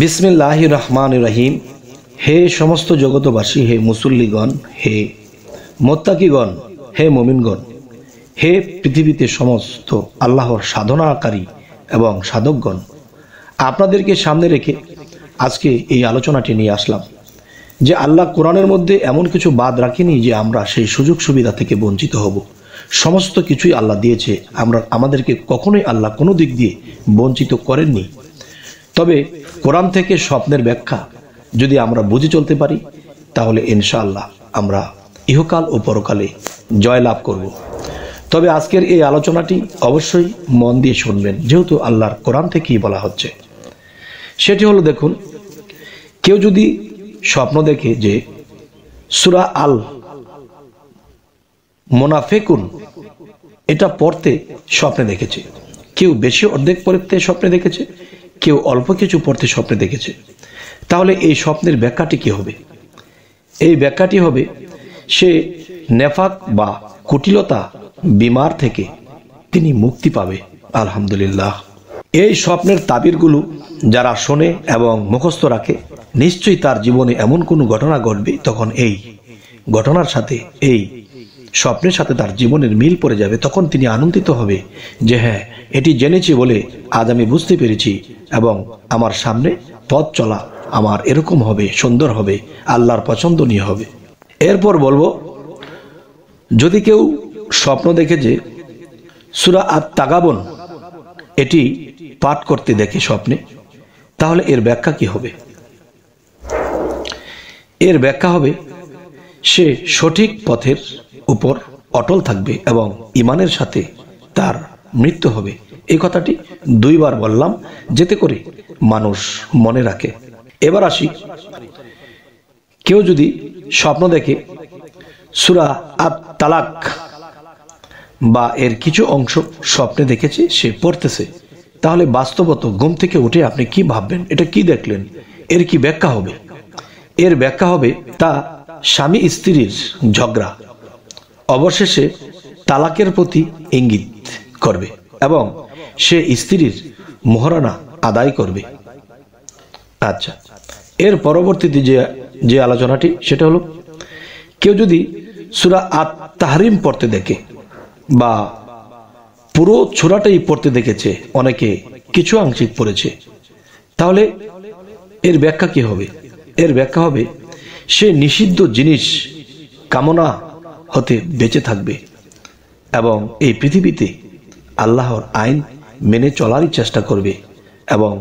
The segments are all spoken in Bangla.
বিসমিল্লাহ রহমান রহিম হে সমস্ত জগতবাসী হে মুসল্লিগণ হে মোত্তাকিগণ হে মমিনগণ হে পৃথিবীতে সমস্ত আল্লাহর সাধনাকারী এবং সাধকগণ আপনাদেরকে সামনে রেখে আজকে এই আলোচনাটি নিয়ে আসলাম যে আল্লাহ কোরআনের মধ্যে এমন কিছু বাদ রাখেনি যে আমরা সেই সুযোগ সুবিধা থেকে বঞ্চিত হব সমস্ত কিছুই আল্লাহ দিয়েছে আমরা আমাদেরকে কখনোই আল্লাহ কোনো দিক দিয়ে বঞ্চিত করেননি তবে কোরআন থেকে স্বপ্নের ব্যাখ্যা যদি আমরা বুঝে চলতে পারি তাহলে ইনশাআল্লাহ আমরা ইহকাল ও পরকালে জয়লাভ করব তবে আজকের এই আলোচনাটি অবশ্যই মন দিয়ে শুনবেন যেহেতু আল্লাহর কোরআন থেকেই বলা হচ্ছে সেটি হলো দেখুন কেউ যদি স্বপ্ন দেখে যে সুরা আল মোনাফেকুন এটা পড়তে স্বপ্নে দেখেছে কেউ বেশি অর্ধেক পড়তে স্বপ্নে দেখেছে কেউ অল্প কিছু পড়তে স্বপ্নে দেখেছে তাহলে এই স্বপ্নের ব্যাখ্যাটি কী হবে এই ব্যাখ্যাটি হবে সে নেফাক বা কুটিলতা বিমার থেকে তিনি মুক্তি পাবে আলহামদুলিল্লাহ এই স্বপ্নের তাবিরগুলো যারা শোনে এবং মুখস্থ রাখে নিশ্চয়ই তার জীবনে এমন কোনো ঘটনা ঘটবে তখন এই ঘটনার সাথে এই স্বপ্নের সাথে তার জীবনের মিল পড়ে যাবে তখন তিনি আনন্দিত হবে যে হ্যাঁ এটি জেনেছি বলে আজ আমি বুঝতে পেরেছি এবং আমার সামনে পথ চলা আমার এরকম হবে সুন্দর হবে আল্লাহর পছন্দনীয় হবে এরপর বলবো যদি কেউ স্বপ্ন দেখে যে সুরা আত তাগাবন এটি পাঠ করতে দেখে স্বপ্নে তাহলে এর ব্যাখ্যা কি হবে এর ব্যাখ্যা হবে সে সঠিক পথের উপর অটল থাকবে এবং ইমানের সাথে তার মৃত্যু হবে এই কথাটি দুইবার বললাম যেতে করে মানুষ মনে রাখে এবার আসি কেউ যদি স্বপ্ন দেখে সুরা আত তালাক বা এর কিছু অংশ স্বপ্নে দেখেছে সে পড়তেছে তাহলে বাস্তবত ঘুম থেকে উঠে আপনি কি ভাববেন এটা কি দেখলেন এর কি ব্যাখ্যা হবে এর ব্যাখ্যা হবে তা স্বামী স্ত্রীর ঝগড়া অবশেষে তালাকের প্রতি ইঙ্গিত করবে এবং সে স্ত্রীর মহরানা আদায় করবে আচ্ছা এর পরবর্তীতে যে যে আলোচনাটি সেটা হলো কেউ যদি সুরা আত তাহরিম পড়তে দেখে বা পুরো ছোড়াটাই পড়তে দেখেছে অনেকে কিছু আংশিক পড়েছে তাহলে এর ব্যাখ্যা কি হবে এর ব্যাখ্যা হবে সে নিষিদ্ধ জিনিস কামনা হতে বেঁচে থাকবে এবং এই পৃথিবীতে আল্লাহর আইন মেনে চলারই চেষ্টা করবে এবং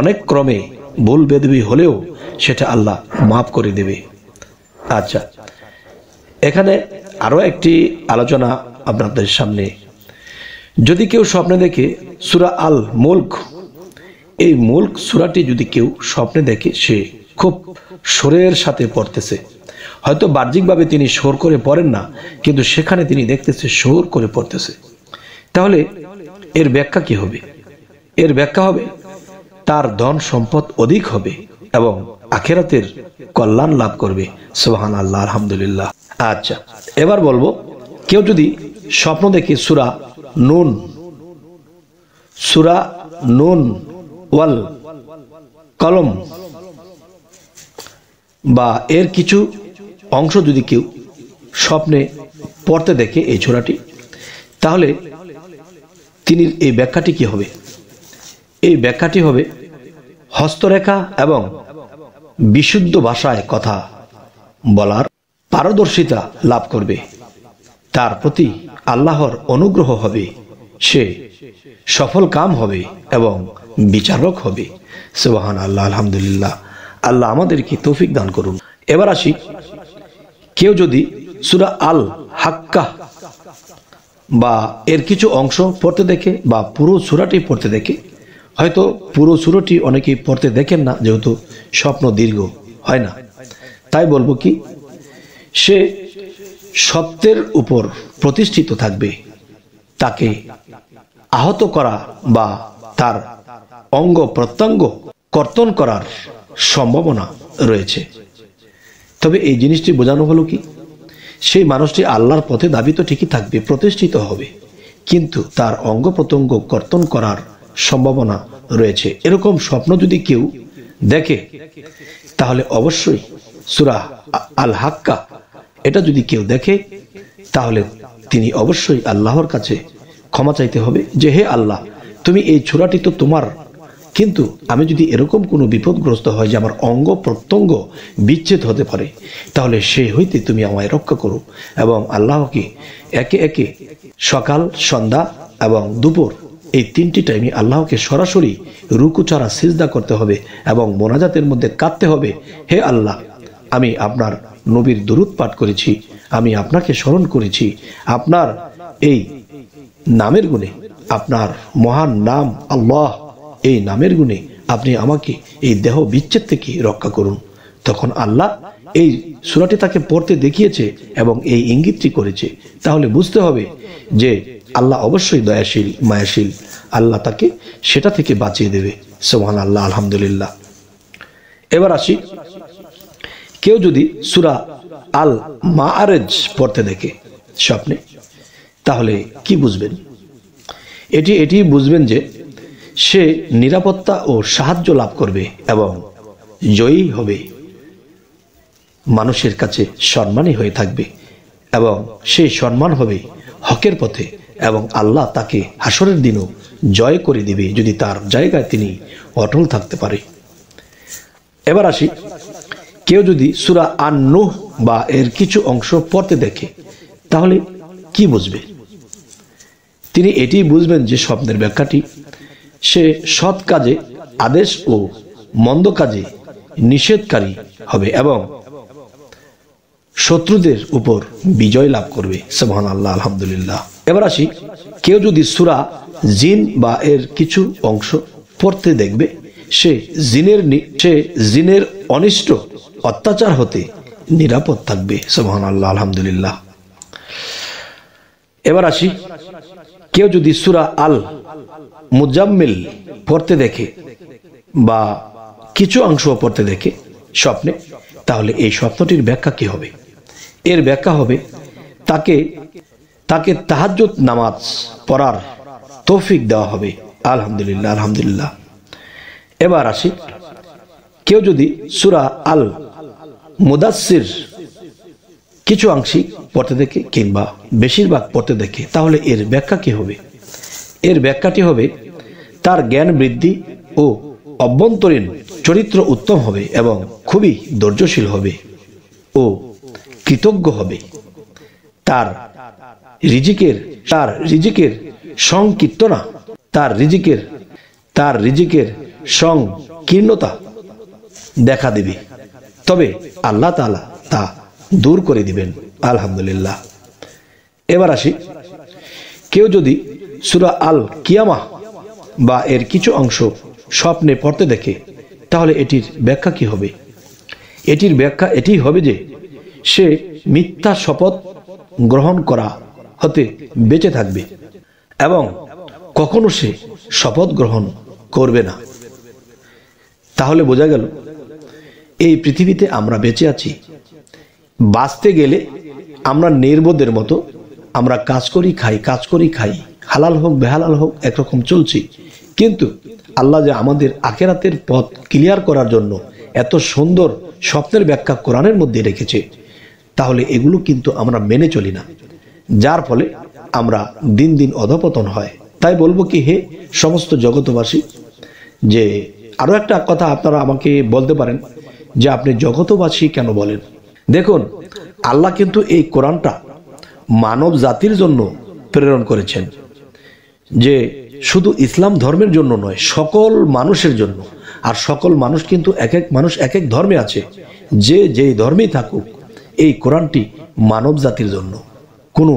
অনেক ক্রমে ভুল বেদবি হলেও সেটা আল্লাহ মাফ করে দেবে আচ্ছা এখানে আরও একটি আলোচনা আপনাদের সামনে যদি কেউ স্বপ্নে দেখে সুরা আল মুল্ক এই মুল্ক সুরাটি যদি কেউ স্বপ্নে দেখে সে খুব সরের সাথে পড়তেছে হয়তো বাহ্যিকভাবে তিনি সোর করে পড়েন না কিন্তু সেখানে তিনি দেখতেছে সোর করে পড়তেছে তাহলে এর ব্যাখ্যা কি হবে এর ব্যাখ্যা হবে তার ধন সম্পদ অধিক হবে এবং আখেরাতের কল্যাণ লাভ করবে সোহান আল্লাহ আলহামদুলিল্লাহ আচ্ছা এবার বলবো কেউ যদি স্বপ্ন দেখে সুরা নুন সুরা নুন ওয়াল কলম বা এর কিছু অংশ যদি কেউ স্বপ্নে পড়তে দেখে এই ছোড়াটি তাহলে তিনি এই ব্যাখ্যাটি কি হবে এই ব্যাখ্যাটি হবে হস্তরেখা এবং বিশুদ্ধ ভাষায় কথা বলার পারদর্শিতা লাভ করবে তার প্রতি আল্লাহর অনুগ্রহ হবে সে সফল কাম হবে এবং বিচারক হবে সুবাহান আল্লাহ আলহামদুলিল্লাহ আল্লাহ আমাদেরকে তৌফিক দান করুন এবার আসি কেউ যদি সুরা আল হাক্কা বা এর কিছু অংশ পড়তে দেখে বা পুরো সুরাটি পড়তে দেখে হয়তো পুরো সুরটি অনেকেই পড়তে দেখেন না যেহেতু স্বপ্ন দীর্ঘ হয় না তাই বলবো কি সে সত্যের উপর প্রতিষ্ঠিত থাকবে তাকে আহত করা বা তার অঙ্গ প্রত্যঙ্গ কর্তন করার সম্ভাবনা রয়েছে তবে এই জিনিসটি বোঝানো হলো কি সেই মানুষটি আল্লাহর পথে দাবি তো ঠিকই থাকবে প্রতিষ্ঠিত হবে কিন্তু তার অঙ্গ প্রত্যঙ্গ কর্তন করার সম্ভাবনা রয়েছে এরকম স্বপ্ন যদি কেউ দেখে তাহলে অবশ্যই সুরা আল হাক্কা এটা যদি কেউ দেখে তাহলে তিনি অবশ্যই আল্লাহর কাছে ক্ষমা চাইতে হবে যে হে আল্লাহ তুমি এই ছোড়াটি তো তোমার কিন্তু আমি যদি এরকম কোনো বিপদগ্রস্ত হয় যে আমার অঙ্গ প্রত্যঙ্গ বিচ্ছেদ হতে পারে তাহলে সে হইতে তুমি আমায় রক্ষা করো এবং আল্লাহকে একে একে সকাল সন্ধ্যা এবং দুপুর এই তিনটি টাইমে আল্লাহকে সরাসরি রুকু ছাড়া সিজদা করতে হবে এবং মোনাজাতের মধ্যে কাঁদতে হবে হে আল্লাহ আমি আপনার নবীর দূরত পাঠ করেছি আমি আপনাকে স্মরণ করেছি আপনার এই নামের গুণে আপনার মহান নাম আল্লাহ এই নামের গুণে আপনি আমাকে এই দেহ বিচ্ছেদ থেকে রক্ষা করুন তখন আল্লাহ এই সুরাটি তাকে পড়তে দেখিয়েছে এবং এই ইঙ্গিতটি করেছে তাহলে বুঝতে হবে যে আল্লাহ অবশ্যই দয়াশীল মায়াশীল আল্লাহ তাকে সেটা থেকে বাঁচিয়ে দেবে সোহান আল্লাহ আলহামদুলিল্লাহ এবার আসি কেউ যদি সুরা আল মা আরেজ পড়তে দেখে স্বপ্নে তাহলে কি বুঝবেন এটি এটি বুঝবেন যে সে নিরাপত্তা ও সাহায্য লাভ করবে এবং জয়ী হবে মানুষের কাছে সম্মানী হয়ে থাকবে এবং সে সম্মান হবে হকের পথে এবং আল্লাহ তাকে হাসরের দিনও জয় করে দিবে যদি তার জায়গায় তিনি অটল থাকতে পারে এবার আসি কেউ যদি সুরা আন্ন বা এর কিছু অংশ পড়তে দেখে তাহলে কি বুঝবে তিনি এটি বুঝবেন যে স্বপ্নের ব্যাখ্যাটি সে সৎ কাজে আদেশ ও মন্দ কাজে নিষেধকারী হবে এবং শত্রুদের উপর বিজয় লাভ করবে সোহান আল্লাহ আলহামদুলিল্লাহ এবার আসি কেউ যদি সুরা জিন বা এর কিছু অংশ পড়তে দেখবে সে জিনের সে জিনের অনিষ্ট অত্যাচার হতে নিরাপদ থাকবে সোহান আল্লাহ আলহামদুলিল্লাহ এবার আসি কেউ যদি সুরা আল মুজাম্মিল পড়তে দেখে বা কিছু অংশ পড়তে দেখে স্বপ্নে তাহলে এই স্বপ্নটির ব্যাখ্যা কি হবে এর ব্যাখ্যা হবে তাকে তাকে তাহাজ নামাজ পড়ার তৌফিক দেওয়া হবে আলহামদুলিল্লাহ আলহামদুলিল্লাহ এবার আসি কেউ যদি সুরা আল মুদাসির কিছু আংশিক পড়তে দেখে কিংবা বেশিরভাগ পড়তে দেখে তাহলে এর ব্যাখ্যা কি হবে এর ব্যাখ্যাটি হবে তার জ্ঞান বৃদ্ধি ও অভ্যন্তরীণ চরিত্র উত্তম হবে এবং খুবই ধৈর্যশীল হবে ও কৃতজ্ঞ হবে তার রিজিকের তার রিজিকের সংকীর্তনা তার রিজিকের তার রিজিকের সংকীর্ণতা দেখা দেবে তবে আল্লাহ তালা তা দূর করে দিবেন আলহামদুলিল্লাহ এবার আসি কেউ যদি সুরা আল কিয়ামা বা এর কিছু অংশ স্বপ্নে পড়তে দেখে তাহলে এটির ব্যাখ্যা কি হবে এটির ব্যাখ্যা এটি হবে যে সে মিথ্যা শপথ গ্রহণ করা হতে বেঁচে থাকবে এবং কখনো সে শপথ গ্রহণ করবে না তাহলে বোঝা গেল এই পৃথিবীতে আমরা বেঁচে আছি বাঁচতে গেলে আমরা নির্বোধের মতো আমরা কাজ করি খাই কাজ করি খাই হালাল হোক বেহালাল হোক একরকম চলছি কিন্তু আল্লাহ যে আমাদের আখেরাতের পথ ক্লিয়ার করার জন্য এত সুন্দর স্বপ্নের ব্যাখ্যা কোরআনের মধ্যে রেখেছে তাহলে এগুলো কিন্তু আমরা মেনে চলি না যার ফলে আমরা দিন দিন অধপতন হয় তাই বলবো কি হে সমস্ত জগতবাসী যে আরও একটা কথা আপনারা আমাকে বলতে পারেন যে আপনি জগতবাসী কেন বলেন দেখুন আল্লাহ কিন্তু এই কোরআনটা মানব জাতির জন্য প্রেরণ করেছেন যে শুধু ইসলাম ধর্মের জন্য নয় সকল মানুষের জন্য আর সকল মানুষ কিন্তু এক এক মানুষ এক এক ধর্মে আছে যে যেই ধর্মেই থাকুক এই কোরআনটি মানব জাতির জন্য কোনো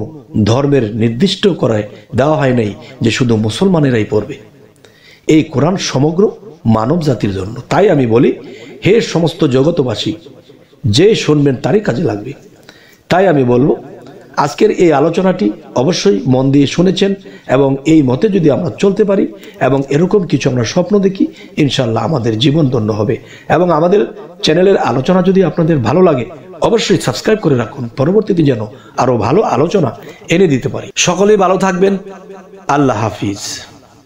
ধর্মের নির্দিষ্ট করায় দেওয়া হয় নাই যে শুধু মুসলমানেরাই পড়বে এই কোরআন সমগ্র মানব জাতির জন্য তাই আমি বলি হে সমস্ত জগতবাসী যে শুনবেন তারই কাজে লাগবে তাই আমি বলবো আজকের এই আলোচনাটি অবশ্যই মন দিয়ে শুনেছেন এবং এই মতে যদি আমরা চলতে পারি এবং এরকম কিছু আমরা স্বপ্ন দেখি ইনশাল্লাহ আমাদের জীবন ধন্য হবে এবং আমাদের চ্যানেলের আলোচনা যদি আপনাদের ভালো লাগে অবশ্যই সাবস্ক্রাইব করে রাখুন পরবর্তীতে যেন আরও ভালো আলোচনা এনে দিতে পারি সকলেই ভালো থাকবেন আল্লাহ হাফিজ